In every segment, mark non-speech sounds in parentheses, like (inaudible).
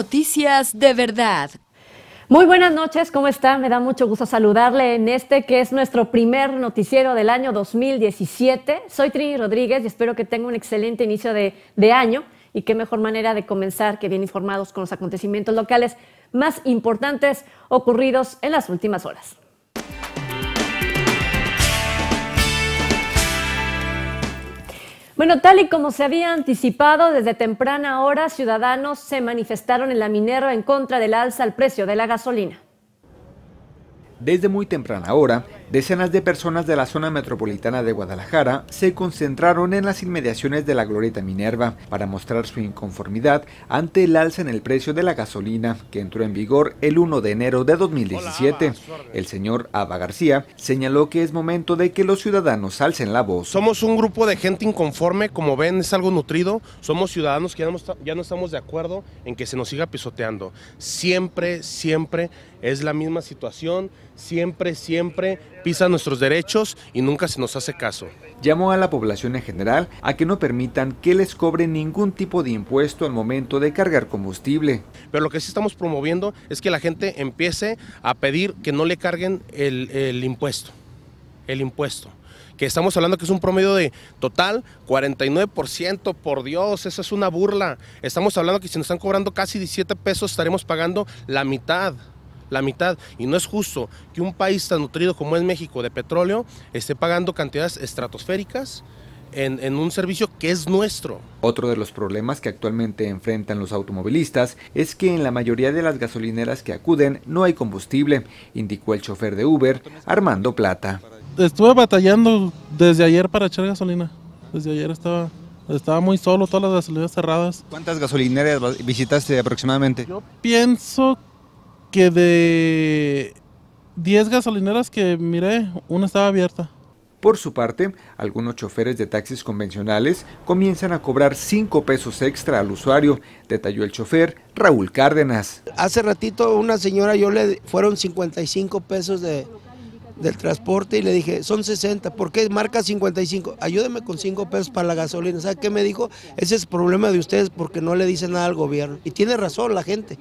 Noticias de verdad. Muy buenas noches, ¿cómo está? Me da mucho gusto saludarle en este que es nuestro primer noticiero del año 2017. Soy Trini Rodríguez y espero que tenga un excelente inicio de, de año y qué mejor manera de comenzar que bien informados con los acontecimientos locales más importantes ocurridos en las últimas horas. Bueno, tal y como se había anticipado, desde temprana hora ciudadanos se manifestaron en la Minera en contra del alza al precio de la gasolina. Desde muy temprana hora, Decenas de personas de la zona metropolitana de Guadalajara se concentraron en las inmediaciones de la Glorieta Minerva para mostrar su inconformidad ante el alza en el precio de la gasolina que entró en vigor el 1 de enero de 2017. El señor Ava García señaló que es momento de que los ciudadanos alcen la voz. Somos un grupo de gente inconforme, como ven es algo nutrido, somos ciudadanos que ya no estamos de acuerdo en que se nos siga pisoteando. Siempre, siempre es la misma situación siempre, siempre pisa nuestros derechos y nunca se nos hace caso. Llamó a la población en general a que no permitan que les cobren ningún tipo de impuesto al momento de cargar combustible. Pero lo que sí estamos promoviendo es que la gente empiece a pedir que no le carguen el, impuesto, el impuesto que estamos hablando que es un promedio de total 49%, por Dios, esa es una burla. Estamos hablando que si nos están cobrando casi 17 pesos estaremos pagando la mitad la mitad. Y no es justo que un país tan nutrido como es México de petróleo esté pagando cantidades estratosféricas en, un servicio que es nuestro. Otro de los problemas que actualmente enfrentan los automovilistas es que en la mayoría de las gasolineras que acuden no hay combustible, indicó el chofer de Uber, Armando Plata. Estuve batallando desde ayer para echar gasolina. Desde ayer estaba, estaba muy solo, todas las gasolineras cerradas. ¿Cuántas gasolineras visitaste aproximadamente? Yo pienso que de 10 gasolineras que miré, una estaba abierta. Por su parte, algunos choferes de taxis convencionales comienzan a cobrar 5 pesos extra al usuario, detalló el chofer Raúl Cárdenas. Hace ratito una señora, yo le fueron 55 pesos de, del transporte y le dije, son 60, ¿por qué marca 55? Ayúdeme con 5 pesos para la gasolina. ¿Sabe qué me dijo? Ese es el problema de ustedes porque no le dicen nada al gobierno. Y tiene razón la gente.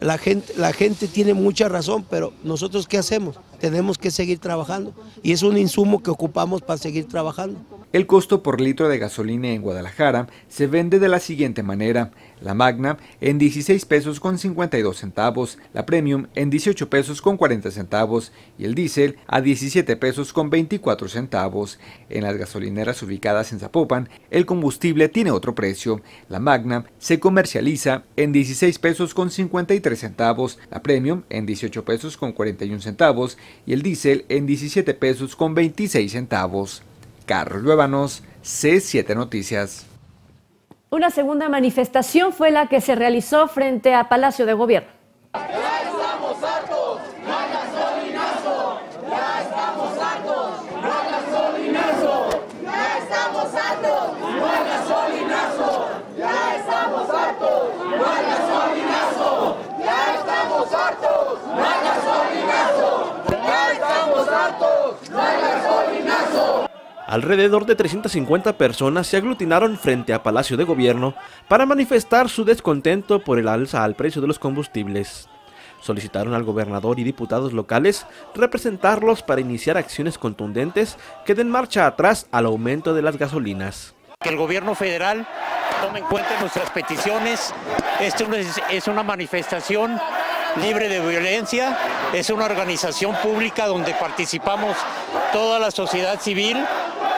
La gente, la gente tiene mucha razón, pero nosotros qué hacemos? Tenemos que seguir trabajando y es un insumo que ocupamos para seguir trabajando. El costo por litro de gasolina en Guadalajara se vende de la siguiente manera la Magna en 16 pesos con 52 centavos, la Premium en 18 pesos con 40 centavos y el diésel a 17 pesos con 24 centavos. En las gasolineras ubicadas en Zapopan, el combustible tiene otro precio. La Magna se comercializa en 16 pesos con 53 centavos, la Premium en 18 pesos con 41 centavos y el diésel en 17 pesos con 26 centavos. Carlos Luébanos, C7 Noticias. Una segunda manifestación fue la que se realizó frente a Palacio de Gobierno. Alrededor de 350 personas se aglutinaron frente a Palacio de Gobierno para manifestar su descontento por el alza al precio de los combustibles. Solicitaron al gobernador y diputados locales representarlos para iniciar acciones contundentes que den marcha atrás al aumento de las gasolinas. Que el gobierno federal tome en cuenta nuestras peticiones. Esto es una manifestación libre de violencia. Es una organización pública donde participamos toda la sociedad civil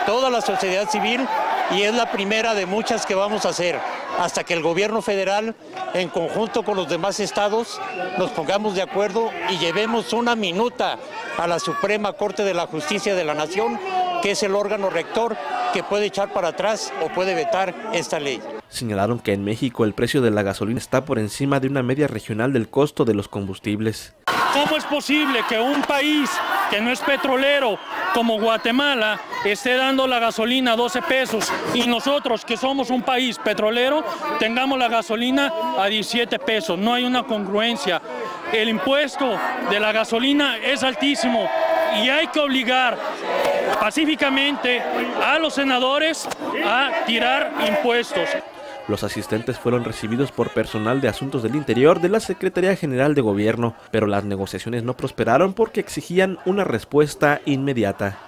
toda la sociedad civil y es la primera de muchas que vamos a hacer hasta que el gobierno federal, en conjunto con los demás estados, nos pongamos de acuerdo y llevemos una minuta a la Suprema Corte de la Justicia de la Nación, que es el órgano rector que puede echar para atrás o puede vetar esta ley. Señalaron que en México el precio de la gasolina está por encima de una media regional del costo de los combustibles. ¿Cómo es posible que un país que no es petrolero como Guatemala esté dando la gasolina a 12 pesos y nosotros que somos un país petrolero tengamos la gasolina a 17 pesos. No hay una congruencia. El impuesto de la gasolina es altísimo y hay que obligar pacíficamente a los senadores a tirar impuestos. Los asistentes fueron recibidos por personal de Asuntos del Interior de la Secretaría General de Gobierno, pero las negociaciones no prosperaron porque exigían una respuesta inmediata.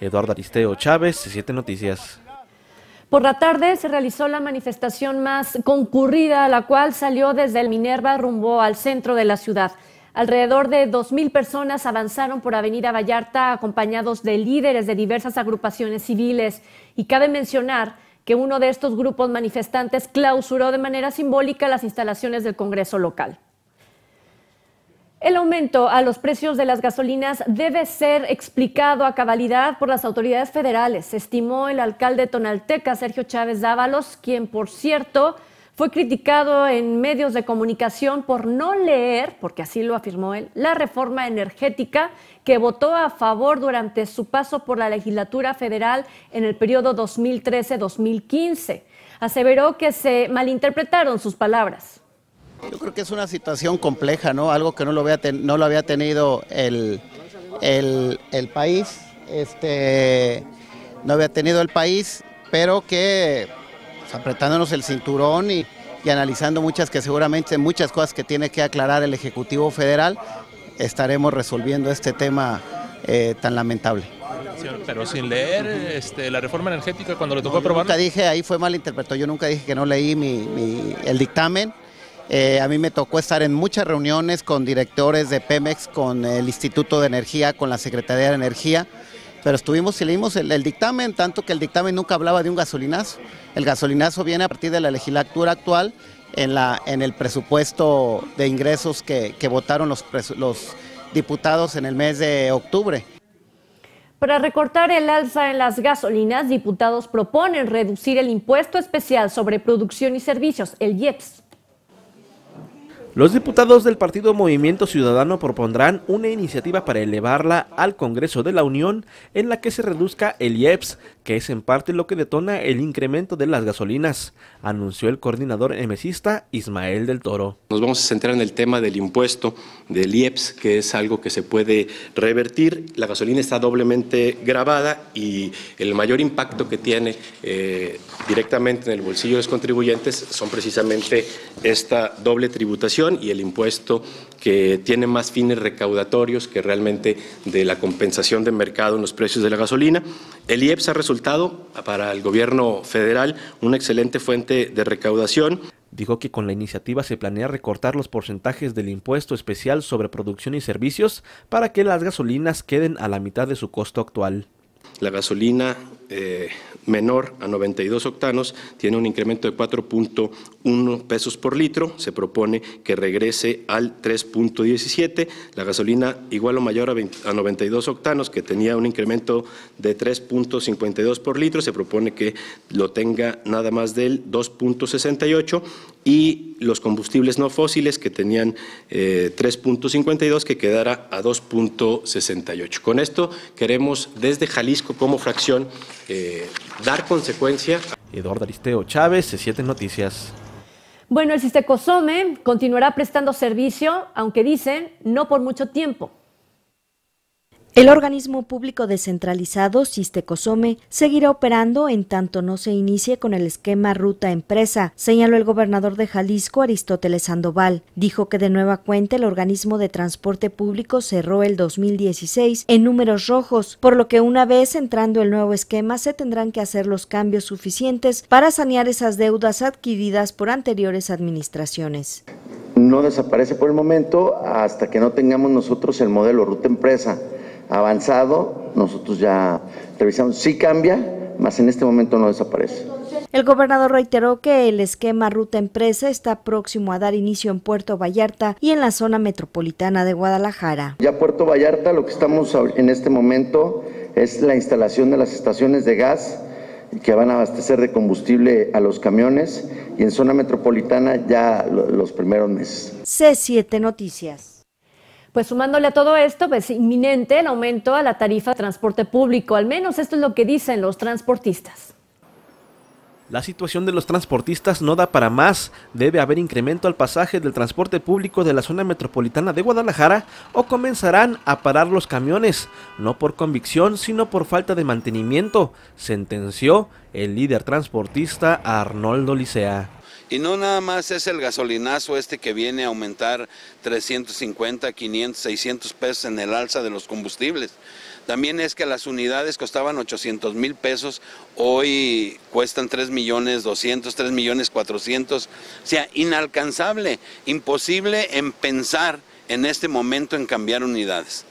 Eduardo Aristeo Chávez, Siete Noticias. Por la tarde se realizó la manifestación más concurrida, la cual salió desde el Minerva rumbo al centro de la ciudad. Alrededor de 2.000 personas avanzaron por Avenida Vallarta acompañados de líderes de diversas agrupaciones civiles. Y cabe mencionar que uno de estos grupos manifestantes clausuró de manera simbólica las instalaciones del Congreso local. El aumento a los precios de las gasolinas debe ser explicado a cabalidad por las autoridades federales, estimó el alcalde tonalteca Sergio Chávez Dávalos, quien, por cierto, fue criticado en medios de comunicación por no leer, porque así lo afirmó él, la reforma energética que votó a favor durante su paso por la legislatura federal en el periodo 2013-2015. Aseveró que se malinterpretaron sus palabras. Yo creo que es una situación compleja, ¿no? Algo que no lo había, tenido el, país, este, no había tenido el país, pero que pues, apretándonos el cinturón y, analizando muchas que seguramente muchas cosas que tiene que aclarar el Ejecutivo Federal, estaremos resolviendo este tema eh, tan lamentable. Pero sin leer este, la reforma energética cuando le tocó aprobar. nunca dije, ahí fue mal interpretado, yo nunca dije que no leí el dictamen. Eh, a mí me tocó estar en muchas reuniones con directores de Pemex, con el Instituto de Energía, con la Secretaría de Energía, pero estuvimos y leímos el, dictamen, tanto que el dictamen nunca hablaba de un gasolinazo. El gasolinazo viene a partir de la legislatura actual en, el presupuesto de ingresos que, votaron los, los diputados en el mes de octubre. Para recortar el alza en las gasolinas, diputados proponen reducir el impuesto especial sobre producción y servicios, el IEPS. Los diputados del Partido Movimiento Ciudadano propondrán una iniciativa para elevarla al Congreso de la Unión en la que se reduzca el IEPS, que es en parte lo que detona el incremento de las gasolinas, anunció el coordinador emesista Ismael del Toro. Nos vamos a centrar en el tema del impuesto del IEPS, que es algo que se puede revertir. La gasolina está doblemente grabada y el mayor impacto que tiene eh, directamente en el bolsillo de los contribuyentes son precisamente esta doble tributación y el impuesto que tiene más fines recaudatorios que realmente de la compensación de mercado en los precios de la gasolina. El IEPS ha resultado para el gobierno federal una excelente fuente de recaudación. Dijo que con la iniciativa se planea recortar los porcentajes del impuesto especial sobre producción y servicios para que las gasolinas queden a la mitad de su costo actual. La gasolina eh, menor a 92 octanos tiene un incremento de 4.1 pesos por litro, se propone que regrese al 3.17, la gasolina igual o mayor a, 92 octanos que tenía un incremento de 3.52 por litro, se propone que lo tenga nada más del 2.68 y los combustibles no fósiles que tenían 3.52 eh, que quedara a 2.68. Con esto queremos desde Jalisco como fracción eh, dar consecuencia. Eduardo Aristeo Chávez, C7 Noticias. Bueno, el Cistecosome continuará prestando servicio, aunque dicen no por mucho tiempo. El organismo público descentralizado, Sistecosome seguirá operando en tanto no se inicie con el esquema ruta empresa, señaló el gobernador de Jalisco, Aristóteles Sandoval. Dijo que de nueva cuenta el organismo de transporte público cerró el 2016 en números rojos, por lo que una vez entrando el nuevo esquema se tendrán que hacer los cambios suficientes para sanear esas deudas adquiridas por anteriores administraciones no desaparece por el momento hasta que no tengamos nosotros el modelo ruta empresa avanzado, nosotros ya revisamos, sí cambia, más en este momento no desaparece. El gobernador reiteró que el esquema Ruta Empresa está próximo a dar inicio en Puerto Vallarta y en la zona metropolitana de Guadalajara. Ya Puerto Vallarta lo que estamos en este momento es la instalación de las estaciones de gas que van a abastecer de combustible a los camiones y en zona metropolitana ya los primeros meses. C7 Noticias. Pues sumándole a todo esto, pues inminente el aumento a la tarifa de transporte público. Al menos esto es lo que dicen los transportistas. La situación de los transportistas no da para más. Debe haber incremento al pasaje del transporte público de la zona metropolitana de Guadalajara o comenzarán a parar los camiones, no por convicción, sino por falta de mantenimiento, sentenció el líder transportista Arnoldo Licea. Y no nada más es el gasolinazo este que viene a aumentar 350, 500, 600 pesos en el alza de los combustibles. También es que las unidades costaban 800 mil pesos, hoy cuestan 3 millones 200, 3 millones 400. O sea, inalcanzable, imposible en pensar en este momento en cambiar unidades.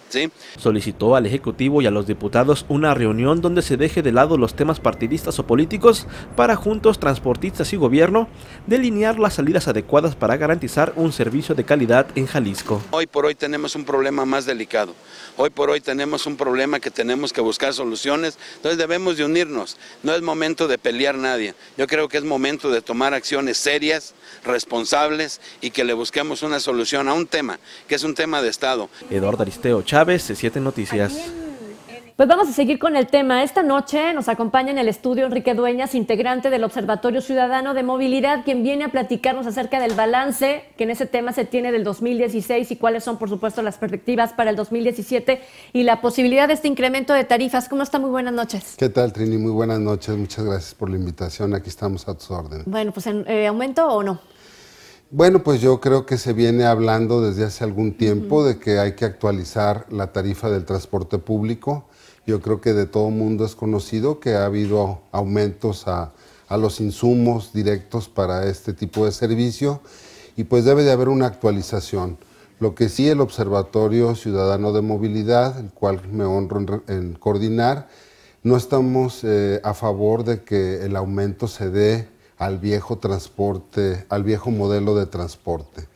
Solicitó al Ejecutivo y a los diputados una reunión donde se deje de lado los temas partidistas o políticos para juntos transportistas y gobierno delinear las salidas adecuadas para garantizar un servicio de calidad en Jalisco. Hoy por hoy tenemos un problema más delicado, hoy por hoy tenemos un problema que tenemos que buscar soluciones, entonces debemos de unirnos, no es momento de pelear nadie, yo creo que es momento de tomar acciones serias, responsables y que le busquemos una solución a un tema que es un tema de Estado. Eduardo Aristeo, Chávez, siete Noticias. Pues vamos a seguir con el tema. Esta noche nos acompaña en el estudio Enrique Dueñas, integrante del Observatorio Ciudadano de Movilidad, quien viene a platicarnos acerca del balance que en ese tema se tiene del 2016 y cuáles son, por supuesto, las perspectivas para el 2017 y la posibilidad de este incremento de tarifas. ¿Cómo está? Muy buenas noches. ¿Qué tal, Trini? Muy buenas noches. Muchas gracias por la invitación. Aquí estamos a tus órdenes. Bueno, pues, ¿en, eh, ¿aumento o no? Bueno, pues yo creo que se viene hablando desde hace algún tiempo de que hay que actualizar la tarifa del transporte público. Yo creo que de todo mundo es conocido que ha habido aumentos a, los insumos directos para este tipo de servicio y pues debe de haber una actualización. Lo que sí el Observatorio Ciudadano de Movilidad, el cual me honro en, coordinar, no estamos eh, a favor de que el aumento se dé al viejo transporte, al viejo modelo de transporte,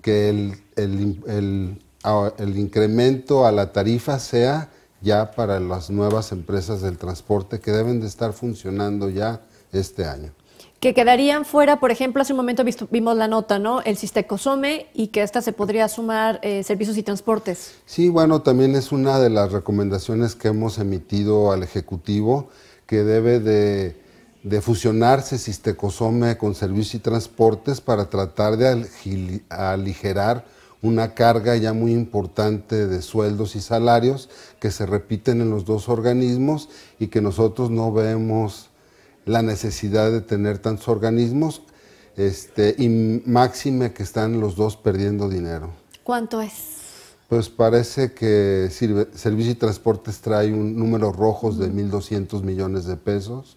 que el, el, incremento a la tarifa sea ya para las nuevas empresas del transporte que deben de estar funcionando ya este año que quedarían fuera, por ejemplo, hace un momento vimos la nota, ¿no? El Sistecosome y que esta se podría sumar eh, servicios y transportes. Sí, bueno, también es una de las recomendaciones que hemos emitido al Ejecutivo que debe de de fusionarse Sistecosome con Servicios y Transportes para tratar de aligerar una carga ya muy importante de sueldos y salarios que se repiten en los dos organismos y que nosotros no vemos la necesidad de tener tantos organismos este, y máxime que están los dos perdiendo dinero. ¿Cuánto es? Pues parece que Servicio y Transportes trae un número rojos de 1.200 millones de pesos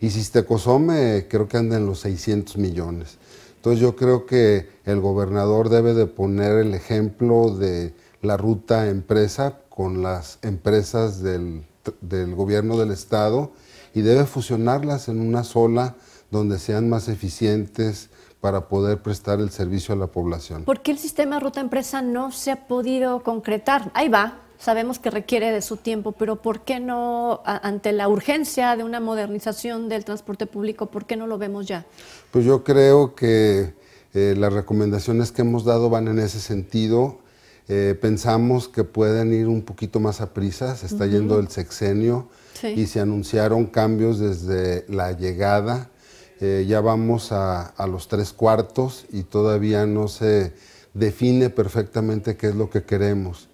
y cosome, creo que anda en los 600 millones. Entonces yo creo que el gobernador debe de poner el ejemplo de la ruta empresa con las empresas del, del gobierno del Estado y debe fusionarlas en una sola donde sean más eficientes, para poder prestar el servicio a la población. ¿Por qué el sistema ruta empresa no se ha podido concretar? Ahí va, sabemos que requiere de su tiempo, pero ¿por qué no, ante la urgencia de una modernización del transporte público, por qué no lo vemos ya? Pues yo creo que eh, las recomendaciones que hemos dado van en ese sentido. Eh, pensamos que pueden ir un poquito más a prisa, se está yendo el sexenio y se anunciaron cambios desde la llegada. Eh, ya vamos a, los tres cuartos y todavía no se define perfectamente qué es lo que queremos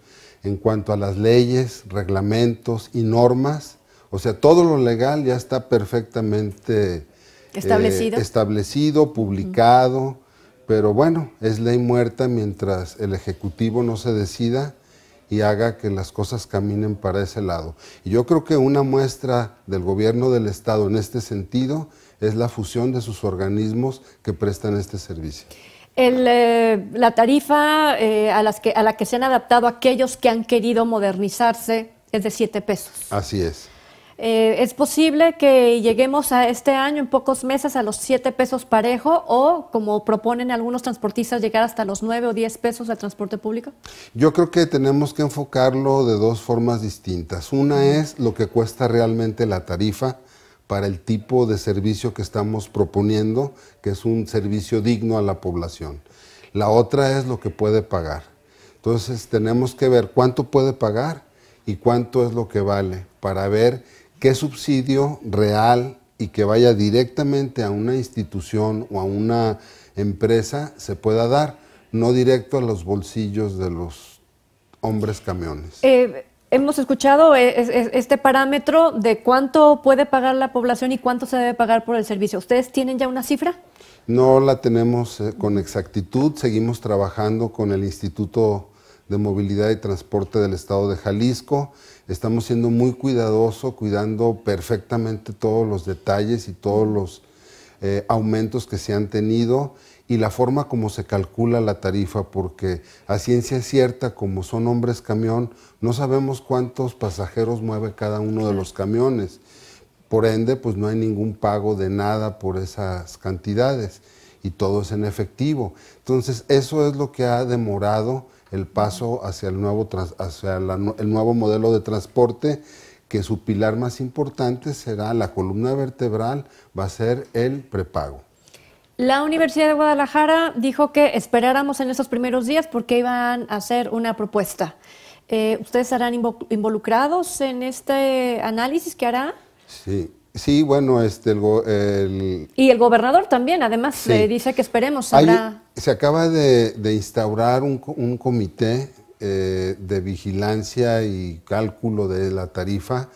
en cuanto a las leyes, reglamentos y normas. O sea, todo lo legal ya está perfectamente eh, establecido, publicado, pero bueno, es ley muerta mientras el Ejecutivo no se decida y haga que las cosas caminen para ese lado. Y yo creo que una muestra del gobierno del Estado en este sentido es la fusión de sus organismos que prestan este servicio. Eh, la tarifa eh, a, las que, a la que se han adaptado aquellos que han querido modernizarse es de 7 pesos. Así es. Eh, es posible que lleguemos a este año en pocos meses a los 7 pesos parejo o, como proponen algunos transportistas, llegar hasta los 9 o 10 pesos al transporte público? Yo creo que tenemos que enfocarlo de dos formas distintas. Una es lo que cuesta realmente la tarifa para el tipo de servicio que estamos proponiendo, que es un servicio digno a la población. La otra es lo que puede pagar. Entonces tenemos que ver cuánto puede pagar y cuánto es lo que vale para ver qué subsidio real y que vaya directamente a una institución o a una empresa se pueda dar, no directo a los bolsillos de los hombres camiones. Eh, Hemos escuchado e, este parámetro de cuánto puede pagar la población y cuánto se debe pagar por el servicio. ¿Ustedes tienen ya una cifra? No la tenemos eh, con exactitud. Seguimos trabajando con el Instituto de Movilidad y Transporte del Estado de Jalisco. Estamos siendo muy cuidadosos, cuidando perfectamente todos los detalles y todos los eh, aumentos que se han tenido y la forma como se calcula la tarifa, porque a ciencia cierta, como son hombres camión, no sabemos cuántos pasajeros mueve cada uno de los camiones. Por ende, pues no hay ningún pago de nada por esas cantidades y todo es en efectivo. Entonces, eso es lo que ha demorado el paso hacia el nuevo, hacia el nuevo modelo de transporte, que su pilar más importante será la columna vertebral, va a ser el prepago. La Universidad de Guadalajara dijo que esperáramos en estos primeros días porque iban a hacer una propuesta. Eh, ¿Ustedes estarán involucrados en este análisis que hará? Sí, sí, bueno, este, el, Y el gobernador también, además, dice que esperemos. se acaba de, instaurar un, comité eh, de vigilancia y cálculo de la tarifa,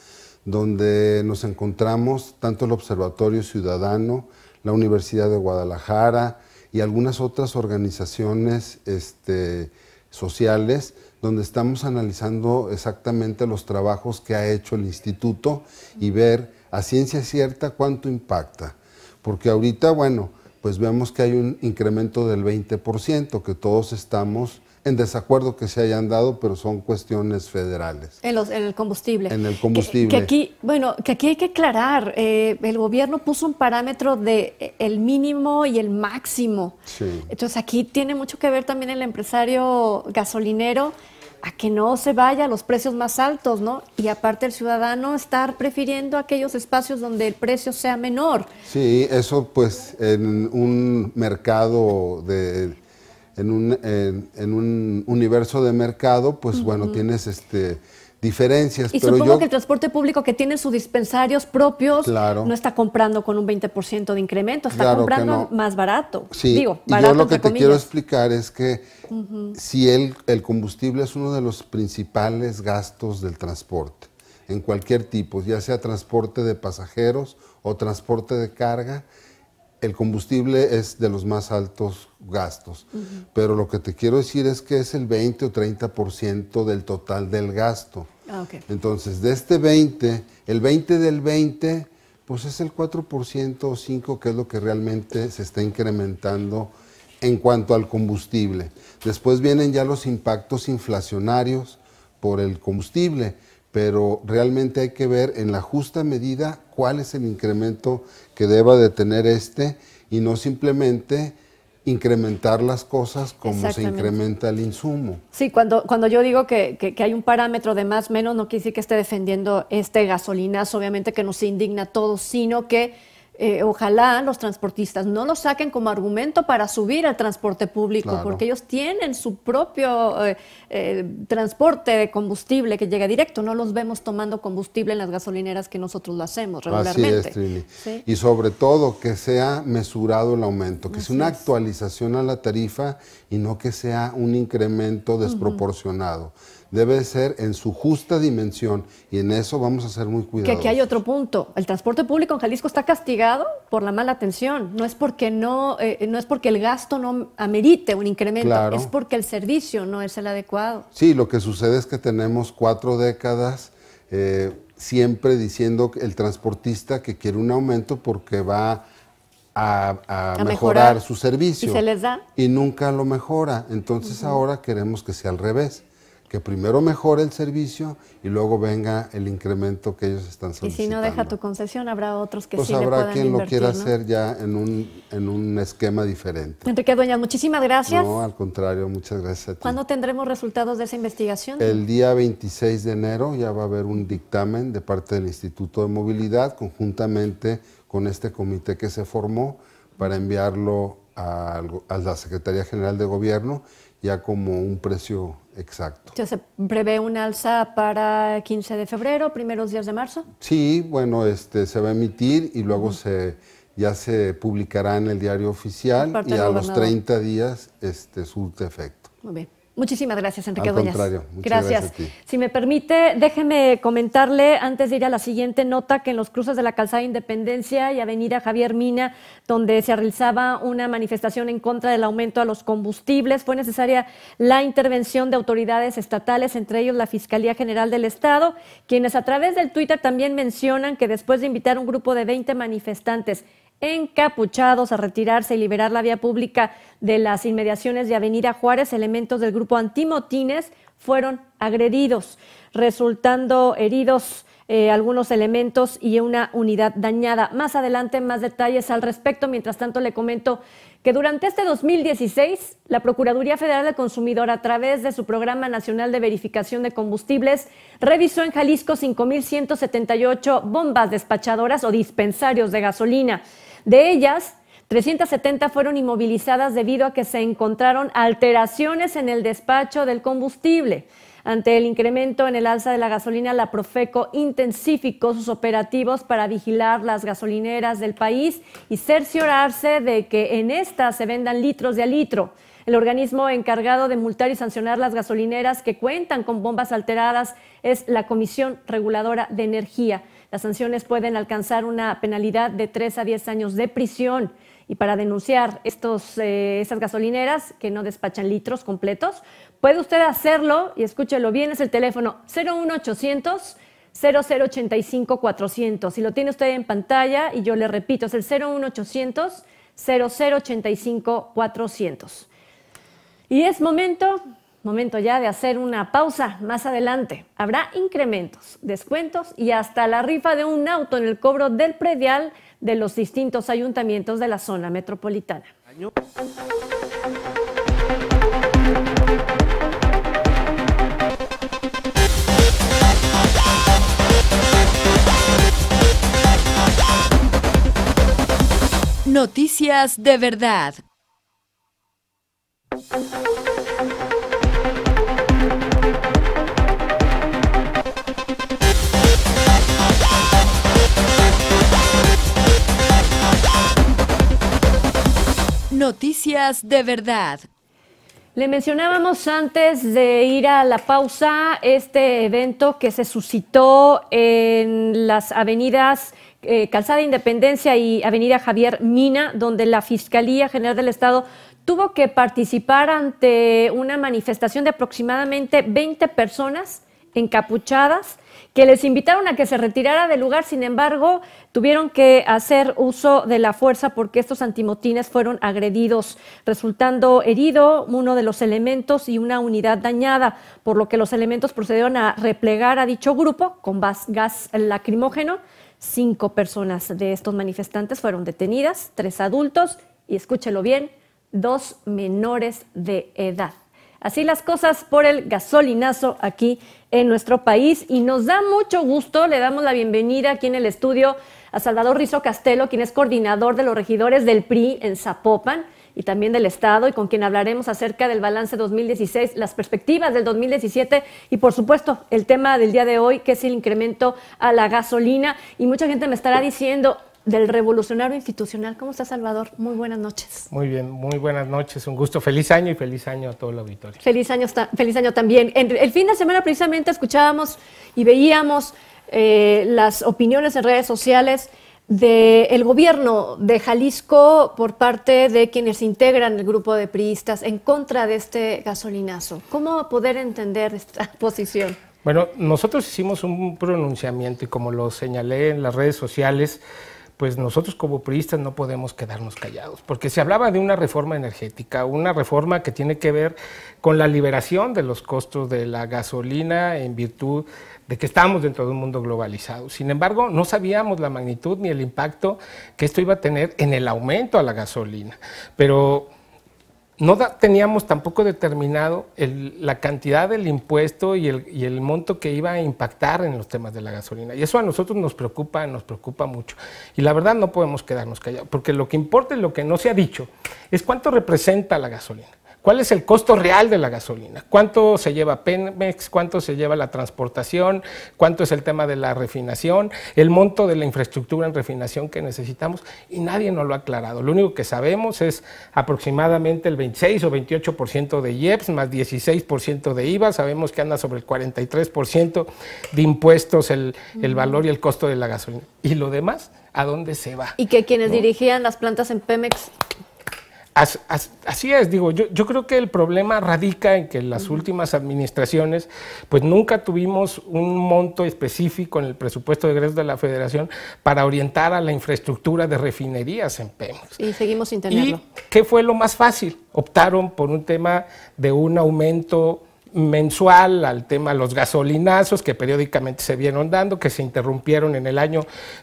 donde nos encontramos tanto el Observatorio Ciudadano, la Universidad de Guadalajara y algunas otras organizaciones este, sociales donde estamos analizando exactamente los trabajos que ha hecho el instituto y ver a ciencia cierta cuánto impacta. Porque ahorita, bueno, pues vemos que hay un incremento del 20%, que todos estamos en desacuerdo que se hayan dado, pero son cuestiones federales. En, el combustible. En el combustible. Que, aquí, bueno, que aquí hay que aclarar, eh, el gobierno puso un parámetro de eh, el mínimo y el máximo. Sí. Entonces aquí tiene mucho que ver también el empresario gasolinero a que no se vaya a los precios más altos, ¿no? Y aparte el ciudadano estar prefiriendo aquellos espacios donde el precio sea menor. Sí, eso pues en un mercado de en un, en, un universo de mercado, pues bueno, tienes este diferencias. Y supongo que el transporte público que tiene sus dispensarios propios no está comprando con un 20% de incremento, está comprando más barato. Sí, digo, y yo lo que te quiero explicar es que si el, el, combustible es uno de los principales gastos del transporte, en cualquier tipo, ya sea transporte de pasajeros o transporte de carga, el combustible es de los más altos gastos, pero lo que te quiero decir es que es el 20 o 30% del total del gasto. Ah, Entonces, de este 20, el 20 del 20, pues es el 4% o 5% que es lo que realmente se está incrementando en cuanto al combustible. Después vienen ya los impactos inflacionarios por el combustible pero realmente hay que ver en la justa medida cuál es el incremento que deba de tener este y no simplemente incrementar las cosas como se incrementa el insumo. Sí, cuando, cuando yo digo que, hay un parámetro de más menos, no quiere decir que esté defendiendo este gasolinazo, obviamente que nos indigna todo, todos, sino que eh, ojalá los transportistas no lo saquen como argumento para subir al transporte público, porque ellos tienen su propio eh, eh, transporte de combustible que llega directo, no los vemos tomando combustible en las gasolineras que nosotros lo hacemos regularmente. Y sobre todo que sea mesurado el aumento, que sea una actualización a la tarifa y no que sea un incremento desproporcionado debe ser en su justa dimensión y en eso vamos a ser muy cuidadosos. Que aquí hay otro punto. El transporte público en Jalisco está castigado por la mala atención. No es porque no, eh, no es porque el gasto no amerite un incremento, es porque el servicio no es el adecuado. Sí, lo que sucede es que tenemos cuatro décadas. Eh, siempre diciendo el transportista que quiere un aumento porque va a, mejorar, su servicio. Y nunca lo mejora. Entonces ahora queremos que sea al revés que primero mejore el servicio y luego venga el incremento que ellos están solicitando. Y si no deja tu concesión, habrá otros que pues sí le puedan Pues habrá quien lo quiera hacer ya en un, en un esquema diferente. Enrique Dueñas, muchísimas gracias. No, al contrario, muchas gracias a ti. ¿Cuándo tendremos resultados de esa investigación? El día 26 de enero ya va a haber un dictamen de parte del Instituto de Movilidad conjuntamente con este comité que se formó para enviarlo a, a la Secretaría General de Gobierno ya como un precio Exacto. ¿Se prevé un alza para 15 de febrero, primeros días de marzo? Sí, bueno, este, se va a emitir y luego se, ya se publicará en el diario oficial y a los 30 días este, surte efecto. Muy bien. Muchísimas gracias, Enrique Al gracias. si me permite, déjeme comentarle antes de ir a la siguiente nota que en los cruces de la calzada Independencia y Avenida Javier Mina, donde se realizaba una manifestación en contra del aumento a los combustibles, fue necesaria la intervención de autoridades estatales, entre ellos la Fiscalía General del Estado, quienes a través del Twitter también mencionan que después de invitar un grupo de 20 manifestantes encapuchados a retirarse y liberar la vía pública de las inmediaciones de Avenida Juárez, elementos del grupo Antimotines fueron agredidos, resultando heridos eh, algunos elementos y una unidad dañada. Más adelante, más detalles al respecto. Mientras tanto, le comento que durante este 2016, la Procuraduría Federal del Consumidor, a través de su Programa Nacional de Verificación de Combustibles, revisó en Jalisco 5.178 bombas despachadoras o dispensarios de gasolina. De ellas, 370 fueron inmovilizadas debido a que se encontraron alteraciones en el despacho del combustible. Ante el incremento en el alza de la gasolina, la Profeco intensificó sus operativos para vigilar las gasolineras del país y cerciorarse de que en estas se vendan litros de a litro. El organismo encargado de multar y sancionar las gasolineras que cuentan con bombas alteradas es la Comisión Reguladora de Energía. Las sanciones pueden alcanzar una penalidad de 3 a 10 años de prisión. Y para denunciar estos, eh, esas gasolineras que no despachan litros completos, puede usted hacerlo y escúchelo bien, es el teléfono 01800. 0085 400. Si lo tiene usted en pantalla, y yo le repito, es el 01800 0085 400. Y es momento Momento ya de hacer una pausa. Más adelante habrá incrementos, descuentos y hasta la rifa de un auto en el cobro del predial de los distintos ayuntamientos de la zona metropolitana. Noticias de verdad. Noticias de verdad. Le mencionábamos antes de ir a la pausa este evento que se suscitó en las avenidas eh, Calzada Independencia y Avenida Javier Mina, donde la Fiscalía General del Estado tuvo que participar ante una manifestación de aproximadamente 20 personas encapuchadas que les invitaron a que se retirara del lugar, sin embargo, tuvieron que hacer uso de la fuerza porque estos antimotines fueron agredidos, resultando herido uno de los elementos y una unidad dañada, por lo que los elementos procedieron a replegar a dicho grupo con gas lacrimógeno. Cinco personas de estos manifestantes fueron detenidas, tres adultos y, escúchelo bien, dos menores de edad. Así las cosas por el gasolinazo aquí en nuestro país y nos da mucho gusto, le damos la bienvenida aquí en el estudio a Salvador Rizo Castelo, quien es coordinador de los regidores del PRI en Zapopan y también del Estado, y con quien hablaremos acerca del balance 2016, las perspectivas del 2017 y, por supuesto, el tema del día de hoy, que es el incremento a la gasolina. Y mucha gente me estará diciendo, del Revolucionario Institucional. ¿Cómo está Salvador? Muy buenas noches. Muy bien, muy buenas noches. Un gusto. Feliz año y feliz año a todo el auditorio. Feliz año, feliz año también. el fin de semana precisamente escuchábamos y veíamos eh, las opiniones en redes sociales del gobierno de Jalisco por parte de quienes integran el grupo de priistas en contra de este gasolinazo. ¿Cómo poder entender esta (laughs) posición? Bueno, nosotros hicimos un pronunciamiento y como lo señalé en las redes sociales, pues nosotros como priistas no podemos quedarnos callados, porque se hablaba de una reforma energética, una reforma que tiene que ver con la liberación de los costos de la gasolina en virtud de que estamos dentro de un mundo globalizado. Sin embargo, no sabíamos la magnitud ni el impacto que esto iba a tener en el aumento a la gasolina, pero no teníamos tampoco determinado la cantidad del impuesto y el, y el, monto que iba a impactar en los temas de la gasolina. Y eso a nosotros nos preocupa, nos preocupa mucho. Y la verdad no podemos quedarnos callados, porque lo que importa y lo que no se ha dicho es cuánto representa la gasolina. ¿Cuál es el costo real de la gasolina? ¿Cuánto se lleva Pemex? ¿Cuánto se lleva la transportación? ¿Cuánto es el tema de la refinación? ¿El monto de la infraestructura en refinación que necesitamos? Y nadie nos lo ha aclarado. Lo único que sabemos es aproximadamente el 26 o 28% de IEPS más 16% de IVA. Sabemos que anda sobre el 43% de impuestos el, valor y el costo de la gasolina. ¿Y lo demás? ¿A dónde se va? Y que quienes dirigían las plantas en Pemex Así es, digo, yo, yo, creo que el problema radica en que en las últimas administraciones, pues nunca tuvimos un monto específico en el presupuesto de egresos de la Federación para orientar a la infraestructura de refinerías en Pemex. Y seguimos sin tenerlo. ¿Y ¿Qué fue lo más fácil? Optaron por un tema de un aumento mensual al tema los gasolinazos que periódicamente se vieron dando, que se interrumpieron en el año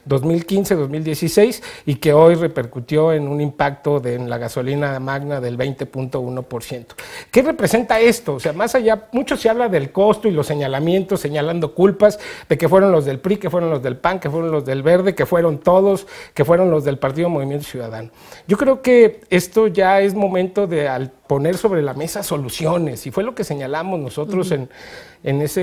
2015-2016 y que hoy repercutió en un impacto en la gasolina magna del 20.1%. ¿Qué representa esto? O sea, más allá, mucho se habla del costo y los señalamientos, señalando culpas de que fueron los del PRI, que fueron los del PAN, que fueron los del Verde, que fueron todos, que fueron los del Partido Movimiento Ciudadano. Yo creo que esto ya es momento de poner sobre la mesa soluciones. Y fue lo que señalamos nosotros en, esa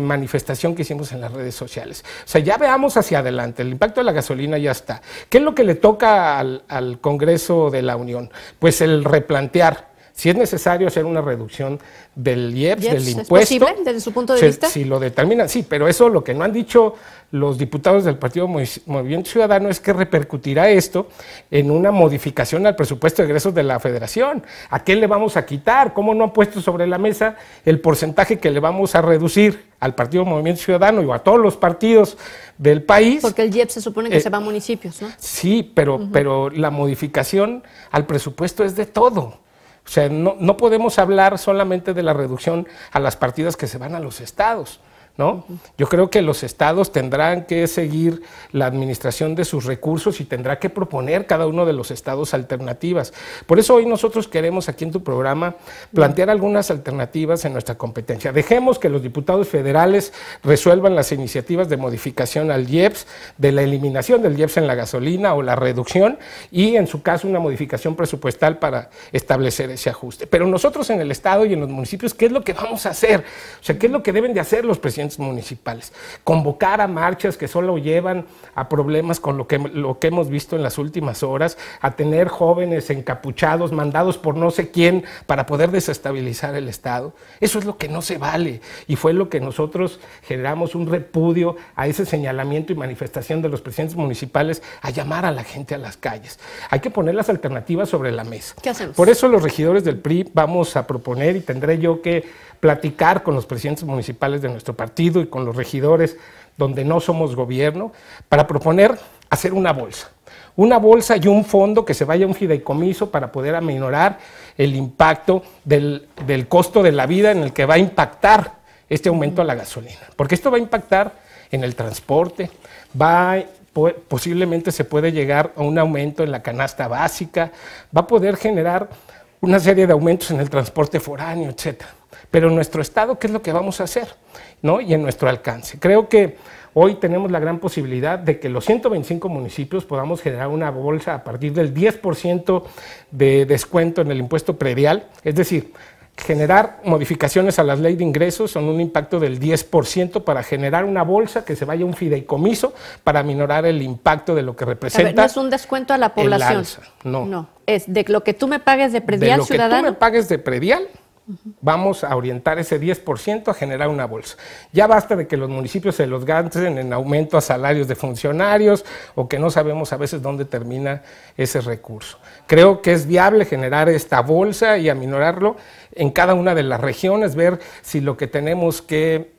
manifestación que hicimos en las redes sociales. O sea, ya veamos hacia adelante. El impacto de la gasolina ya está. ¿Qué es lo que le toca al, al Congreso de la Unión? Pues el replantear si es necesario hacer una reducción del IEPS, e del impuesto. ¿Es posible desde su punto de Si lo determinan, sí, pero eso lo que no han dicho los diputados del Partido Movimiento Ciudadano es que repercutirá esto en una modificación al presupuesto de egresos de la Federación. ¿A qué le vamos a quitar? ¿Cómo no han puesto sobre la mesa el porcentaje que le vamos a reducir al Partido Movimiento Ciudadano y a todos los partidos del país? Porque el IEP se supone que eh, se va a municipios, ¿no? Sí, pero, pero la modificación al presupuesto es de todo. O sea, no, no podemos hablar solamente de la reducción a las partidas que se van a los estados. Yo creo que los estados tendrán que seguir la administración de sus recursos y tendrá que proponer cada uno de los estados alternativas. Por eso hoy nosotros queremos aquí en tu programa plantear algunas alternativas en nuestra competencia. Dejemos que los diputados federales resuelvan las iniciativas de modificación al IEPS, de la eliminación del IEPS en la gasolina o la reducción y en su caso una modificación presupuestal para establecer ese ajuste. Pero nosotros en el estado y en los municipios, ¿qué es lo que vamos a hacer? O sea, ¿qué es lo que deben de hacer los presidentes municipales. Convocar a marchas que solo llevan a problemas con lo que, lo que hemos visto en las últimas horas, a tener jóvenes encapuchados, mandados por no sé quién para poder desestabilizar el Estado. Eso es lo que no se vale y fue lo que nosotros generamos un repudio a ese señalamiento y manifestación de los presidentes municipales a llamar a la gente a las calles. Hay que poner las alternativas sobre la mesa. Por eso los regidores del PRI vamos a proponer y tendré yo que platicar con los presidentes municipales de nuestro partido y con los regidores donde no somos gobierno, para proponer hacer una bolsa. Una bolsa y un fondo que se vaya a un fideicomiso para poder aminorar el impacto del, costo de la vida en el que va a impactar este aumento a la gasolina. Porque esto va a impactar en el transporte, va posiblemente se puede llegar a un aumento en la canasta básica, va a poder generar una serie de aumentos en el transporte foráneo, etcétera. Pero en nuestro estado, ¿qué es lo que vamos a hacer? ¿No? Y en nuestro alcance. Creo que hoy tenemos la gran posibilidad de que los 125 municipios podamos generar una bolsa a partir del 10% de descuento en el impuesto predial. Es decir, generar modificaciones a las leyes de ingresos son un impacto del 10% para generar una bolsa que se vaya a un fideicomiso para minorar el impacto de lo que representa. no es un descuento a la población. no. No, es de lo que tú me pagues de predial, ciudadano. De lo que tú me pagues de predial Vamos a orientar ese 10% a generar una bolsa. Ya basta de que los municipios se los gasten en aumento a salarios de funcionarios o que no sabemos a veces dónde termina ese recurso. Creo que es viable generar esta bolsa y aminorarlo en cada una de las regiones, ver si lo que tenemos que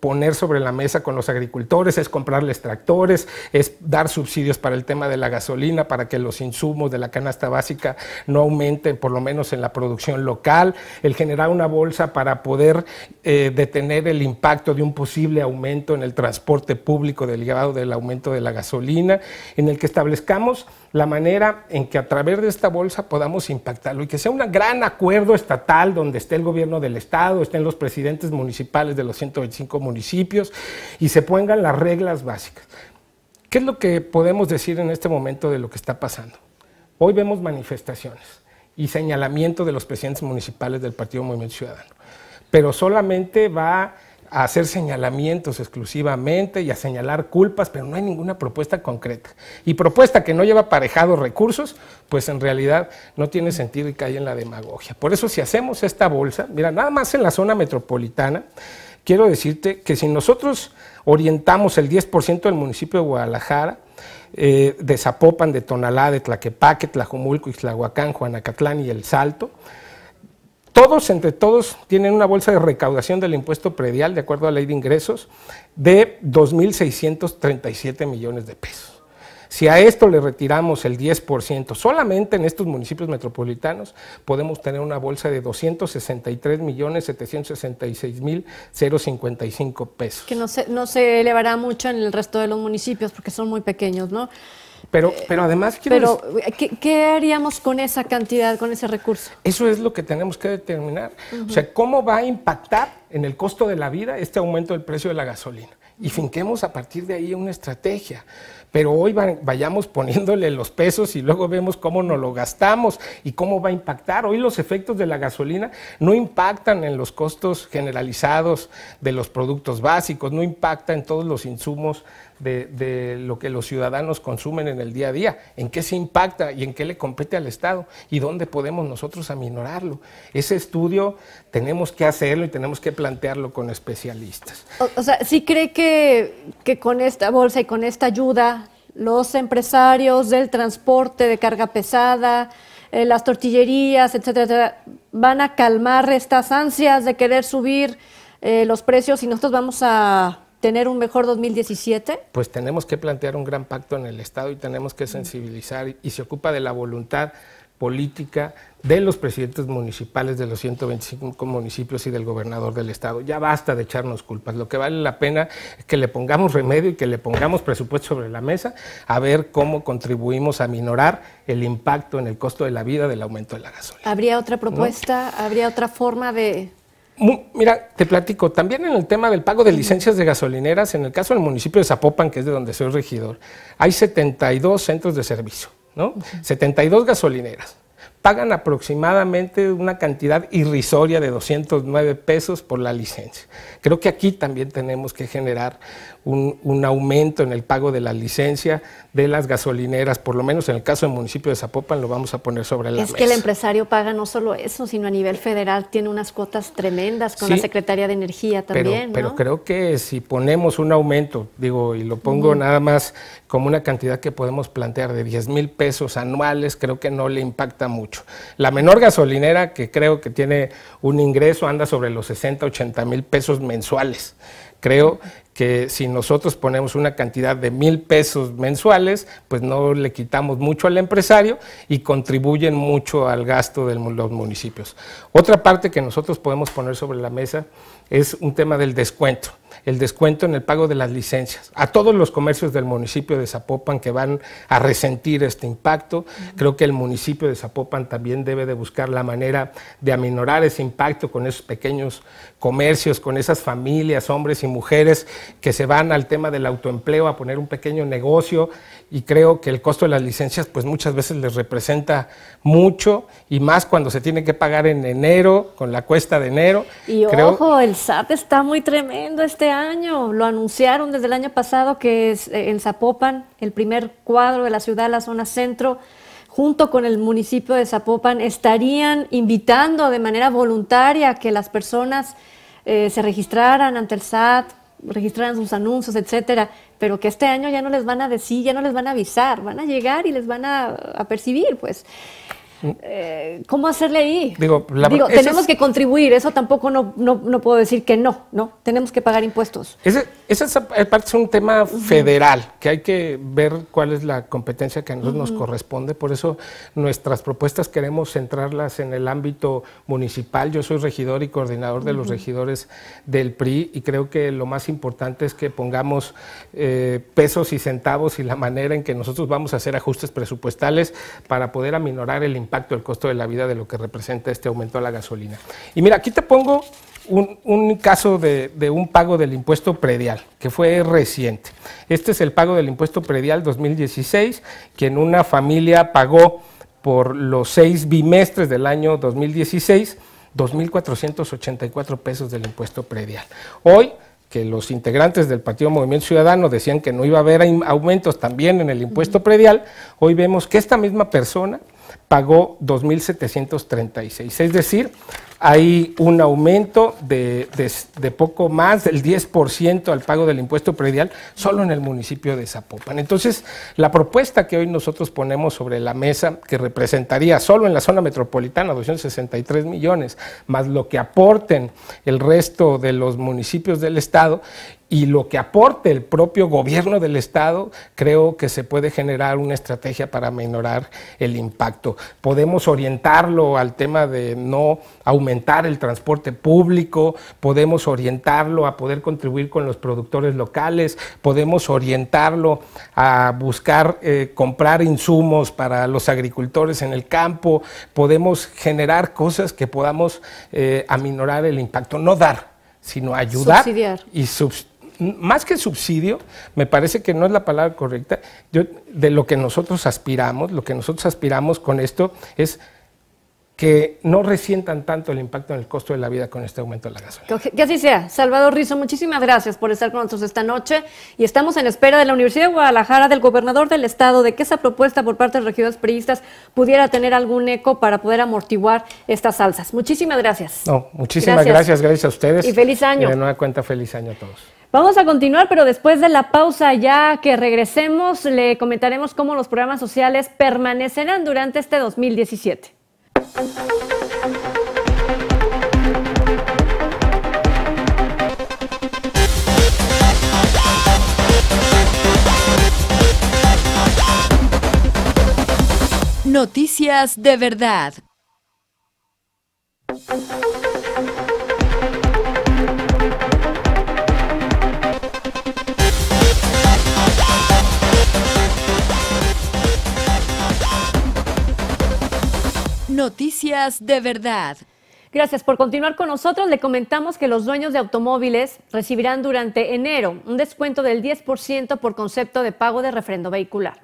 poner sobre la mesa con los agricultores es comprarles tractores, es dar subsidios para el tema de la gasolina, para que los insumos de la canasta básica no aumenten, por lo menos en la producción local, el generar una bolsa para poder eh, detener el impacto de un posible aumento en el transporte público derivado del aumento de la gasolina, en el que establezcamos la manera en que a través de esta bolsa podamos impactarlo y que sea un gran acuerdo estatal donde esté el gobierno del estado, estén los presidentes municipales de los 125 municipios y se pongan las reglas básicas. ¿Qué es lo que podemos decir en este momento de lo que está pasando? Hoy vemos manifestaciones y señalamiento de los presidentes municipales del Partido Movimiento Ciudadano, pero solamente va a hacer señalamientos exclusivamente y a señalar culpas, pero no hay ninguna propuesta concreta. Y propuesta que no lleva aparejados recursos, pues en realidad no tiene sentido y cae en la demagogia. Por eso si hacemos esta bolsa, mira, nada más en la zona metropolitana, quiero decirte que si nosotros orientamos el 10% del municipio de Guadalajara, eh, de Zapopan, de Tonalá, de Tlaquepaque, Tlajumulco, Ixtlahuacán, Juanacatlán y El Salto, todos, entre todos, tienen una bolsa de recaudación del impuesto predial, de acuerdo a la ley de ingresos, de 2.637 millones de pesos. Si a esto le retiramos el 10%, solamente en estos municipios metropolitanos podemos tener una bolsa de 263 millones 766 mil 055 pesos. Que no se, no se elevará mucho en el resto de los municipios porque son muy pequeños, ¿no? Pero, pero además Pero, eh, ¿qué, haríamos con esa cantidad, con ese recurso? Eso es lo que tenemos que determinar. O sea, ¿cómo va a impactar en el costo de la vida este aumento del precio de la gasolina? Y finquemos a partir de ahí una estrategia. Pero hoy vayamos poniéndole los pesos y luego vemos cómo nos lo gastamos y cómo va a impactar. Hoy los efectos de la gasolina no impactan en los costos generalizados de los productos básicos, no impactan en todos los insumos de, lo que los ciudadanos consumen en el día a día, en qué se impacta y en qué le compete al Estado y dónde podemos nosotros aminorarlo. Ese estudio tenemos que hacerlo y tenemos que plantearlo con especialistas. O, sea, ¿sí cree que, con esta bolsa y con esta ayuda los empresarios del transporte de carga pesada, eh, las tortillerías, etcétera, etcétera, van a calmar estas ansias de querer subir eh, los precios y nosotros vamos a tener un mejor 2017? Pues tenemos que plantear un gran pacto en el Estado y tenemos que sensibilizar y se ocupa de la voluntad política de los presidentes municipales de los 125 municipios y del gobernador del estado. Ya basta de echarnos culpas. Lo que vale la pena es que le pongamos remedio y que le pongamos presupuesto sobre la mesa a ver cómo contribuimos a minorar el impacto en el costo de la vida del aumento de la gasolina. ¿Habría otra propuesta? ¿Habría otra forma de Mira, te platico, también en el tema del pago de licencias de gasolineras, en el caso del municipio de Zapopan, que es de donde soy regidor, hay 72 centros de servicio, ¿no? 72 gasolineras pagan aproximadamente una cantidad irrisoria de 209 pesos por la licencia. Creo que aquí también tenemos que generar un, aumento en el pago de la licencia de las gasolineras, por lo menos en el caso del municipio de Zapopan lo vamos a poner sobre la mesa. Es que el empresario paga no solo eso, sino a nivel federal tiene unas cuotas tremendas con la Secretaría de Energía también. Pero, creo que si ponemos un aumento, digo, y lo pongo nada más como una cantidad que podemos plantear de 10 mil pesos anuales, creo que no le impacta mucho. La menor gasolinera, que creo que tiene un ingreso, anda sobre los 60, 80 mil pesos mensuales. Creo que si nosotros ponemos una cantidad de mil pesos mensuales, pues no le quitamos mucho al empresario y contribuyen mucho al gasto de los municipios. Otra parte que nosotros podemos poner sobre la mesa es un tema del descuento el descuento en el pago de las licencias. A todos los comercios del municipio de Zapopan que van a resentir este impacto, creo que el municipio de Zapopan también debe de buscar la manera de aminorar ese impacto con esos pequeños comercios, con esas familias, hombres y mujeres que se van al tema del autoempleo a poner un pequeño negocio y creo que el costo de las licencias pues muchas veces les representa mucho y más cuando se tiene que pagar en enero, con la cuesta de enero. Y ojo, el SAT está muy tremendo este este año, lo anunciaron desde el año pasado que es en eh, Zapopan, el primer cuadro de la ciudad, la zona centro, junto con el municipio de Zapopan, estarían invitando de manera voluntaria que las personas eh, se registraran ante el SAT, registraran sus anuncios, etcétera, pero que este año ya no les van a decir, ya no les van a avisar, van a llegar y les van a, a percibir, pues. Eh, ¿cómo hacerle ahí? Digo, tenemos que contribuir, eso tampoco no, puedo decir que no, ¿no? Tenemos que pagar impuestos. Ese, es, parte es un tema federal, que hay que ver cuál es la competencia que a nosotros nos corresponde, por eso nuestras propuestas queremos centrarlas en el ámbito municipal. Yo soy regidor y coordinador de los regidores del PRI y creo que lo más importante es que pongamos eh, pesos y centavos y la manera en que nosotros vamos a hacer ajustes presupuestales para poder aminorar el impacto del costo de la vida de lo que representa este aumento a la gasolina. Y mira, aquí te pongo un, caso de, de, un pago del impuesto predial, que fue reciente. Este es el pago del impuesto predial 2016, que en una familia pagó por los seis bimestres del año 2016 2.484 pesos del impuesto predial. Hoy que los integrantes del Partido Movimiento Ciudadano decían que no iba a haber aumentos también en el impuesto predial, hoy vemos que esta misma persona pagó 2.736. Es decir, hay un aumento de, poco más del 10% al pago del impuesto predial solo en el municipio de Zapopan. Entonces, la propuesta que hoy nosotros ponemos sobre la mesa, que representaría solo en la zona metropolitana 263 millones, más lo que aporten el resto de los municipios del estado, y lo que aporte el propio gobierno del Estado, creo que se puede generar una estrategia para minorar el impacto. Podemos orientarlo al tema de no aumentar el transporte público, podemos orientarlo a poder contribuir con los productores locales, podemos orientarlo a buscar eh, comprar insumos para los agricultores en el campo, podemos generar cosas que podamos eh, aminorar el impacto, no dar sino ayudar y subsidiar más que subsidio, me parece que no es la palabra correcta, yo, de lo que nosotros aspiramos, lo que nosotros aspiramos con esto es que no resientan tanto el impacto en el costo de la vida con este aumento de la gasolina. Que, así sea. Salvador Rizo, muchísimas gracias por estar con nosotros esta noche y estamos en espera de la Universidad de Guadalajara, del gobernador del estado, de que esa propuesta por parte de los regidores priistas pudiera tener algún eco para poder amortiguar estas alzas. Muchísimas gracias. No, muchísimas gracias, gracias, a ustedes. Y feliz año. Y de nueva cuenta, feliz año a todos. Vamos a continuar, pero después de la pausa, ya que regresemos, le comentaremos cómo los programas sociales permanecerán durante este 2017. Noticias de verdad. Noticias de verdad. Gracias por continuar con nosotros. Le comentamos que los dueños de automóviles recibirán durante enero un descuento del 10% por concepto de pago de refrendo vehicular.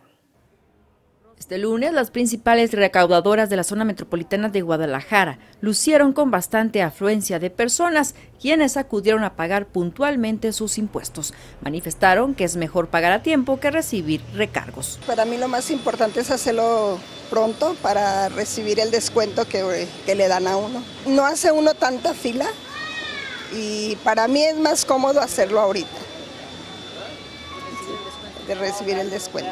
Este lunes, las principales recaudadoras de la zona metropolitana de Guadalajara lucieron con bastante afluencia de personas quienes acudieron a pagar puntualmente sus impuestos. Manifestaron que es mejor pagar a tiempo que recibir recargos. Para mí lo más importante es hacerlo pronto para recibir el descuento que, le dan a uno. No hace uno tanta fila y para mí es más cómodo hacerlo ahorita, de recibir el descuento.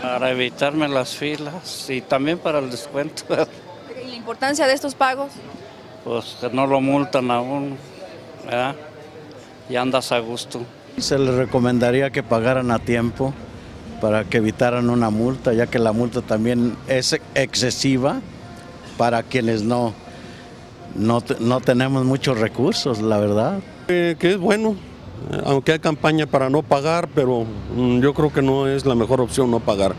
Para evitarme las filas y también para el descuento. ¿Y la importancia de estos pagos? Pues que no lo multan aún, Y andas a gusto. Se les recomendaría que pagaran a tiempo para que evitaran una multa, ya que la multa también es excesiva para quienes no, no, tenemos muchos recursos, la verdad. Eh, que es bueno, aunque hay campaña para no pagar, pero mm, yo creo que no es la mejor opción no pagar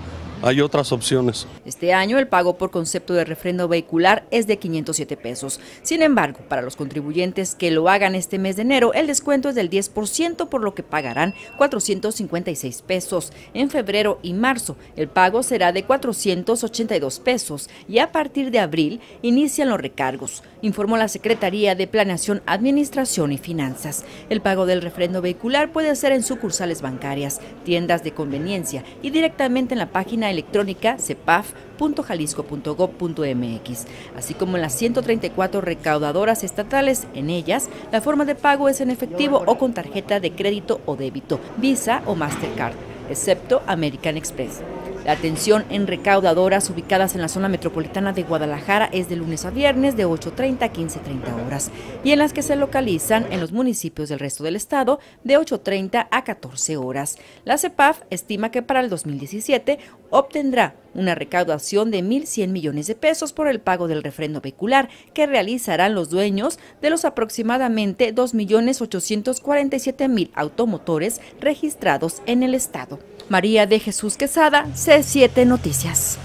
hay otras opciones. Este año el pago por concepto de refrendo vehicular es de 507 pesos. Sin embargo, para los contribuyentes que lo hagan este mes de enero, el descuento es del 10%, por lo que pagarán 456 pesos. En febrero y marzo, el pago será de 482 pesos y a partir de abril inician los recargos, informó la Secretaría de Planeación, Administración y Finanzas. El pago del refrendo vehicular puede ser en sucursales bancarias, tiendas de conveniencia y directamente en la página electrónica cepaf.jalisco.gov.mx, así como en las 134 recaudadoras estatales. En ellas, la forma de pago es en efectivo o con tarjeta de crédito o débito, Visa o Mastercard, excepto American Express. La atención en recaudadoras ubicadas en la zona metropolitana de Guadalajara es de lunes a viernes de 8.30 a 15.30 horas y en las que se localizan en los municipios del resto del estado de 8.30 a 14 horas. La CEPAF estima que para el 2017 obtendrá una recaudación de 1.100 millones de pesos por el pago del refrendo vehicular que realizarán los dueños de los aproximadamente 2.847.000 automotores registrados en el estado. María de Jesús Quesada, C7 Noticias.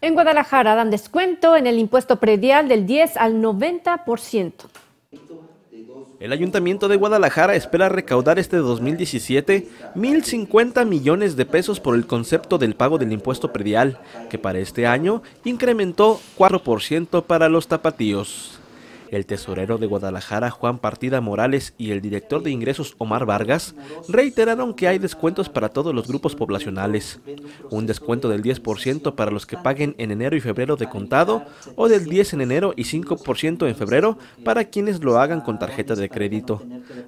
En Guadalajara dan descuento en el impuesto predial del 10 al 90%. El Ayuntamiento de Guadalajara espera recaudar este 2017 1.050 millones de pesos por el concepto del pago del impuesto predial, que para este año incrementó 4% para los tapatíos el tesorero de Guadalajara Juan Partida Morales y el director de ingresos Omar Vargas reiteraron que hay descuentos para todos los grupos poblacionales. Un descuento del 10% para los que paguen en enero y febrero de contado o del 10 en enero y 5% en febrero para quienes lo hagan con tarjeta de crédito.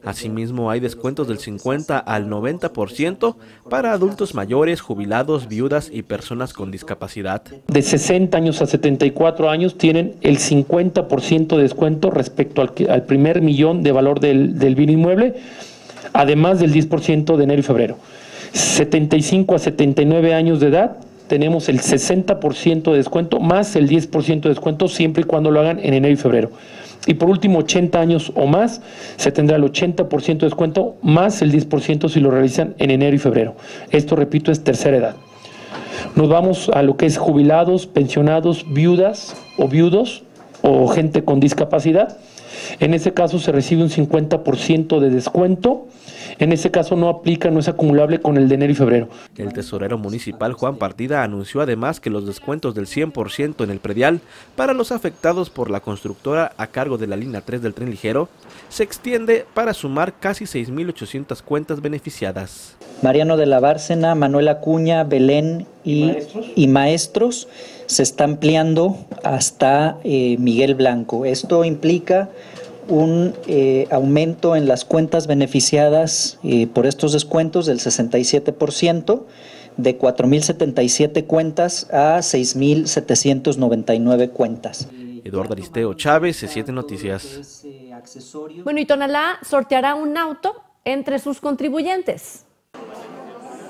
Asimismo hay descuentos del 50 al 90% para adultos mayores, jubilados, viudas y personas con discapacidad. De 60 años a 74 años tienen el 50% de descuento respecto al, primer millón de valor del, del bien inmueble, además del 10% de enero y febrero. 75 a 79 años de edad, tenemos el 60% de descuento más el 10% de descuento siempre y cuando lo hagan en enero y febrero. Y por último, 80 años o más, se tendrá el 80% de descuento más el 10% si lo realizan en enero y febrero. Esto, repito, es tercera edad. Nos vamos a lo que es jubilados, pensionados, viudas o viudos, o gente con discapacidad. En ese caso se recibe un 50% de descuento. En ese caso no aplica, no es acumulable con el de enero y febrero. El tesorero municipal Juan Partida anunció además que los descuentos del 100% en el predial para los afectados por la constructora a cargo de la línea 3 del tren ligero se extiende para sumar casi 6.800 cuentas beneficiadas. Mariano de la Bárcena, Manuel Acuña, Belén y, y maestros se está ampliando hasta eh, Miguel Blanco. Esto implica un eh, aumento en las cuentas beneficiadas eh, por estos descuentos del 67%, de 4.077 cuentas a 6.799 cuentas. Eduardo Aristeo Chávez, C7 Noticias. Bueno, y Tonalá sorteará un auto entre sus contribuyentes.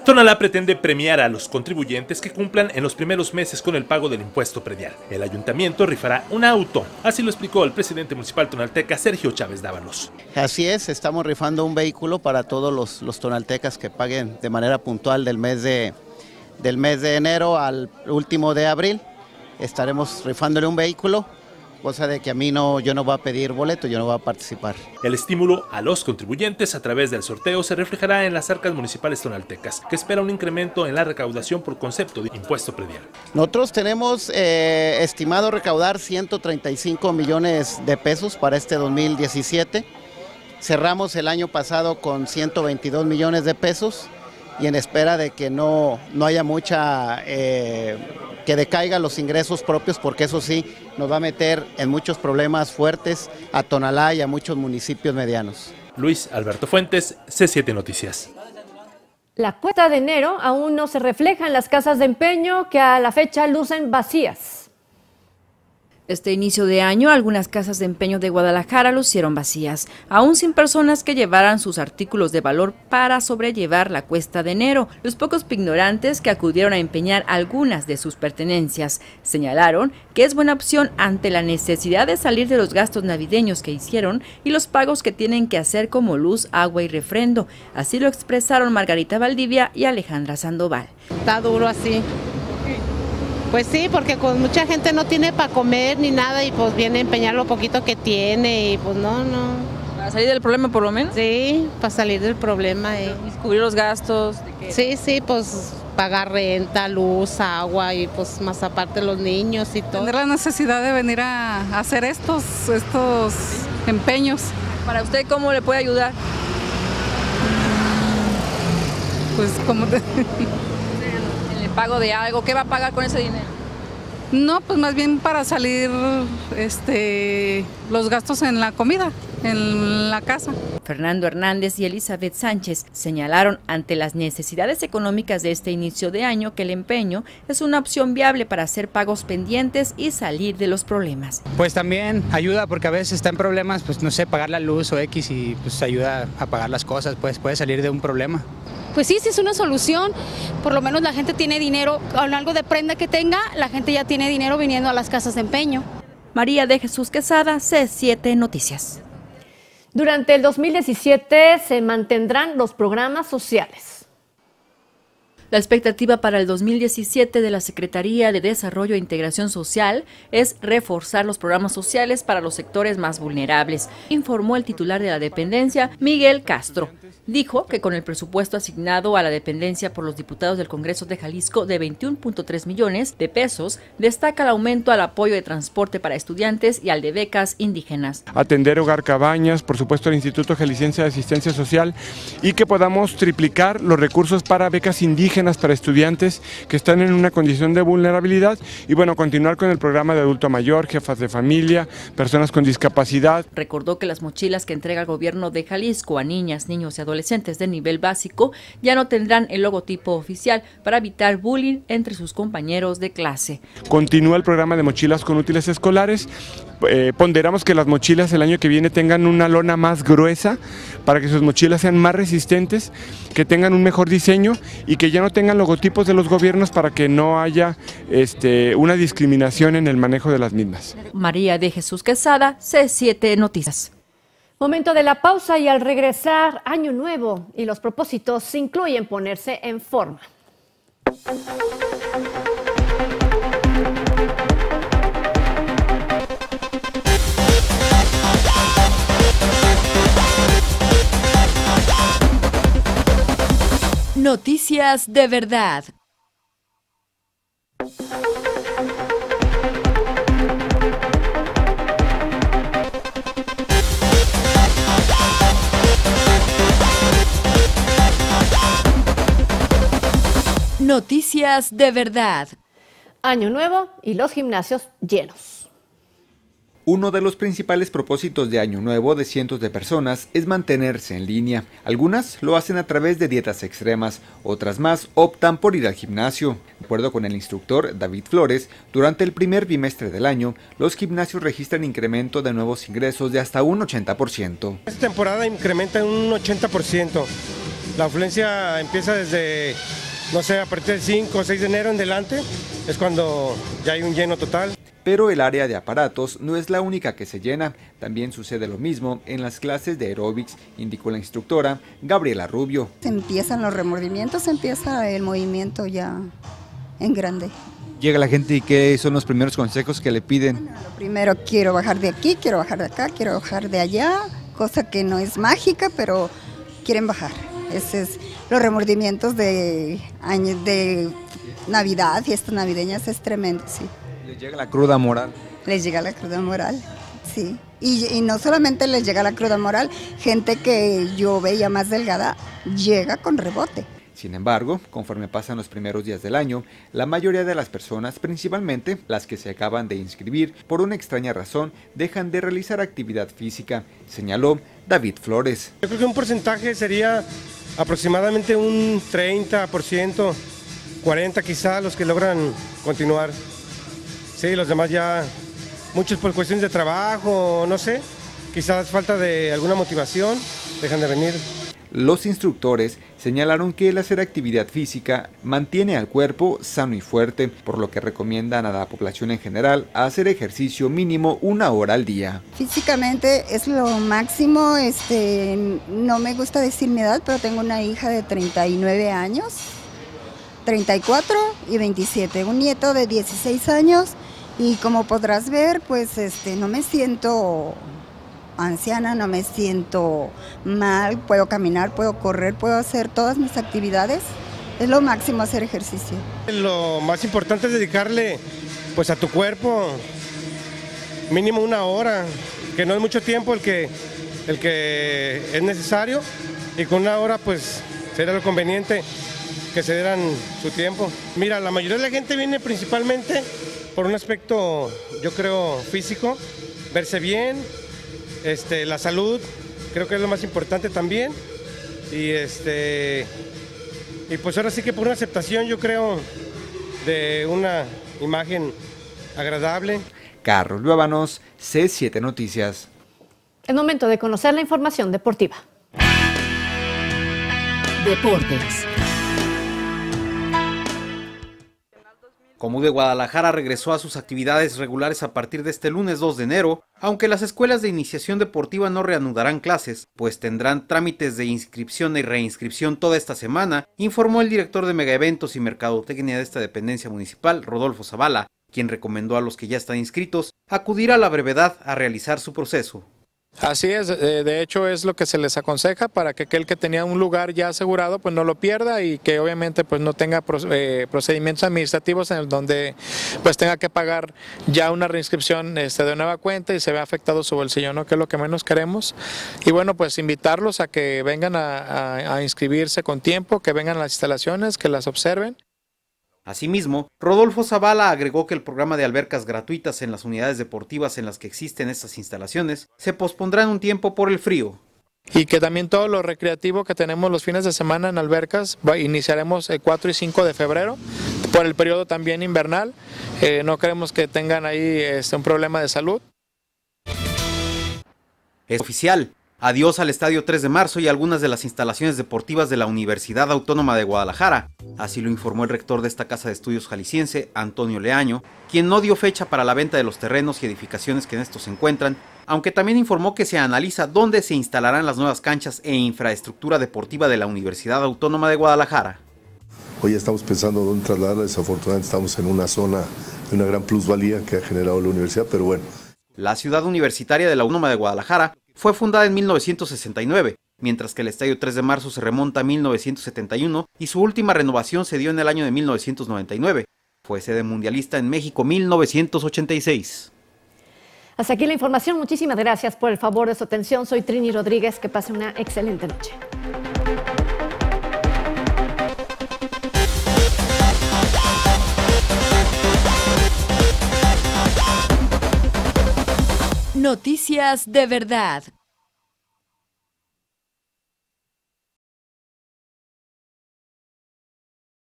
Tonalá pretende premiar a los contribuyentes que cumplan en los primeros meses con el pago del impuesto predial. El ayuntamiento rifará un auto, así lo explicó el presidente municipal tonalteca Sergio Chávez Dávalos. Así es, estamos rifando un vehículo para todos los, tonaltecas que paguen de manera puntual del mes de, del mes de enero al último de abril. Estaremos rifándole un vehículo cosa de que a mí no, yo no voy a pedir boleto, yo no voy a participar. El estímulo a los contribuyentes a través del sorteo se reflejará en las arcas municipales tonaltecas, que espera un incremento en la recaudación por concepto de impuesto predial. Nosotros tenemos eh, estimado recaudar 135 millones de pesos para este 2017. Cerramos el año pasado con 122 millones de pesos y en espera de que no, haya mucha, eh, que decaigan los ingresos propios, porque eso sí nos va a meter en muchos problemas fuertes a Tonalá y a muchos municipios medianos. Luis Alberto Fuentes, C7 Noticias. La cuota de enero aún no se refleja en las casas de empeño que a la fecha lucen vacías. Este inicio de año, algunas casas de empeño de Guadalajara lucieron vacías, aún sin personas que llevaran sus artículos de valor para sobrellevar la cuesta de enero. Los pocos pignorantes que acudieron a empeñar algunas de sus pertenencias señalaron que es buena opción ante la necesidad de salir de los gastos navideños que hicieron y los pagos que tienen que hacer como luz, agua y refrendo. Así lo expresaron Margarita Valdivia y Alejandra Sandoval. Está duro así, pues sí, porque con mucha gente no tiene para comer ni nada y pues viene a empeñar lo poquito que tiene y pues no, no. ¿Para salir del problema por lo menos? Sí, para salir del problema. Y eh. Descubrir los gastos. sí, sí, pues pagar renta, luz, agua y pues más aparte los niños y todo. Tener la necesidad de venir a hacer estos, estos empeños. ¿Para usted cómo le puede ayudar? Pues como te... (laughs) pago de algo, ¿qué va a pagar con ese dinero? No, pues más bien para salir este, los gastos en la comida en la casa. Fernando Hernández y Elizabeth Sánchez señalaron ante las necesidades económicas de este inicio de año que el empeño es una opción viable para hacer pagos pendientes y salir de los problemas. Pues también ayuda porque a veces está en problemas, pues no sé, pagar la luz o X y pues ayuda a pagar las cosas, pues puede salir de un problema pues sí, sí es una solución. Por lo menos la gente tiene dinero, con algo de prenda que tenga, la gente ya tiene dinero viniendo a las casas de empeño. María de Jesús Quesada, C7 Noticias. Durante el 2017 se mantendrán los programas sociales. La expectativa para el 2017 de la Secretaría de Desarrollo e Integración Social es reforzar los programas sociales para los sectores más vulnerables, informó el titular de la dependencia, Miguel Castro. Dijo que con el presupuesto asignado a la dependencia por los diputados del Congreso de Jalisco de 21.3 millones de pesos, destaca el aumento al apoyo de transporte para estudiantes y al de becas indígenas. Atender Hogar Cabañas, por supuesto el Instituto Jalisciense de Asistencia Social y que podamos triplicar los recursos para becas indígenas para estudiantes que están en una condición de vulnerabilidad y bueno, continuar con el programa de adulto mayor, jefas de familia, personas con discapacidad. Recordó que las mochilas que entrega el gobierno de Jalisco a niñas, niños y adolescentes de nivel básico ya no tendrán el logotipo oficial para evitar bullying entre sus compañeros de clase. Continúa el programa de mochilas con útiles escolares. Eh, ponderamos que las mochilas el año que viene tengan una lona más gruesa para que sus mochilas sean más resistentes, que tengan un mejor diseño y que ya no tengan logotipos de los gobiernos para que no haya este, una discriminación en el manejo de las mismas. María de Jesús Quesada, C7 Noticias. Momento de la pausa y al regresar, año nuevo y los propósitos incluyen ponerse en forma. Noticias de verdad. Noticias de verdad. Año nuevo y los gimnasios llenos. Uno de los principales propósitos de Año Nuevo de cientos de personas es mantenerse en línea. Algunas lo hacen a través de dietas extremas, otras más optan por ir al gimnasio. De acuerdo con el instructor David Flores, durante el primer bimestre del año, los gimnasios registran incremento de nuevos ingresos de hasta un 80%. Esta temporada incrementa en un 80%. La afluencia empieza desde no sé, a partir del 5 o 6 de enero en delante es cuando ya hay un lleno total. Pero el área de aparatos no es la única que se llena, también sucede lo mismo en las clases de aeróbics, indicó la instructora Gabriela Rubio. Empiezan los remordimientos, empieza el movimiento ya en grande. Llega la gente y qué son los primeros consejos que le piden. lo primero quiero bajar de aquí, quiero bajar de acá, quiero bajar de allá, cosa que no es mágica, pero quieren bajar. Ese es los remordimientos de, años, de Navidad, fiestas navideñas, es tremendo, sí. Les llega la cruda moral. Les llega la cruda moral, sí. Y, y, no solamente les llega la cruda moral, gente que yo veía más delgada llega con rebote. Sin embargo, conforme pasan los primeros días del año, la mayoría de las personas, principalmente las que se acaban de inscribir, por una extraña razón, dejan de realizar actividad física, señaló David Flores. Yo creo que un porcentaje sería aproximadamente un 30%, 40% quizá los que logran continuar. Sí, los demás ya, muchos por cuestiones de trabajo, no sé, quizás falta de alguna motivación, dejan de venir. Los instructores Señalaron que el hacer actividad física mantiene al cuerpo sano y fuerte, por lo que recomiendan a la población en general hacer ejercicio mínimo una hora al día. Físicamente es lo máximo, este, no me gusta decir mi edad, pero tengo una hija de 39 años, 34 y 27, un nieto de 16 años y como podrás ver, pues este, no me siento anciana, no me siento mal, puedo caminar, puedo correr, puedo hacer todas mis actividades. Es lo máximo hacer ejercicio. Lo más importante es dedicarle pues a tu cuerpo mínimo una hora, que no es mucho tiempo el que, el que es necesario y con una hora pues sería lo conveniente que se dieran su tiempo. Mira, la mayoría de la gente viene principalmente por un aspecto, yo creo, físico, verse bien, este, la salud creo que es lo más importante también. Y este y pues ahora sí que por una aceptación yo creo de una imagen agradable. Carlos Luébanos, C7 Noticias. El momento de conocer la información deportiva. Deportes. Como de Guadalajara regresó a sus actividades regulares a partir de este lunes 2 de enero, aunque las escuelas de iniciación deportiva no reanudarán clases, pues tendrán trámites de inscripción y reinscripción toda esta semana, informó el director de Megaeventos y Mercadotecnia de esta dependencia municipal, Rodolfo Zavala, quien recomendó a los que ya están inscritos acudir a la brevedad a realizar su proceso. Así es, eh, de hecho es lo que se les aconseja para que aquel que tenía un lugar ya asegurado pues no lo pierda y que obviamente pues no tenga eh, procedimientos administrativos en donde pues tenga que pagar ya una reinscripción este, de nueva cuenta y se vea afectado su bolsillo, ¿no? que es lo que menos queremos. Y bueno, pues invitarlos a que vengan a, a inscribirse con tiempo, que vengan a las instalaciones, que las observen. Asimismo, Rodolfo Zavala agregó que el programa de albercas gratuitas en las unidades deportivas en las que existen estas instalaciones se pospondrá en un tiempo por el frío, y que también todo lo recreativo que tenemos los fines de semana en albercas, iniciaremos el eh, 4 y 5 de febrero, por el periodo también invernal, eh, no queremos que tengan ahí este, un problema de salud. Es oficial, adiós al Estadio 3 de Marzo y algunas de las instalaciones deportivas de la Universidad Autónoma de Guadalajara, así lo informó el rector de esta casa de estudios jalisciense, Antonio Leaño, quien no dio fecha para la venta de los terrenos y edificaciones que en estos se encuentran, aunque también informó que se analiza dónde se instalarán las nuevas canchas e infraestructura deportiva de la Universidad Autónoma de Guadalajara. Hoy estamos pensando dónde trasladarla, desafortunadamente estamos en una zona de una gran plusvalía que ha generado la universidad, pero bueno. La ciudad universitaria de la UNOMA de Guadalajara fue fundada en 1969, mientras que el Estadio 3 de Marzo se remonta a 1971 y su última renovación se dio en el año de 1999. Fue sede mundialista en México 1986. Hasta aquí la información. Muchísimas gracias por el favor de su atención. Soy Trini Rodríguez. Que pase una excelente noche. Noticias de verdad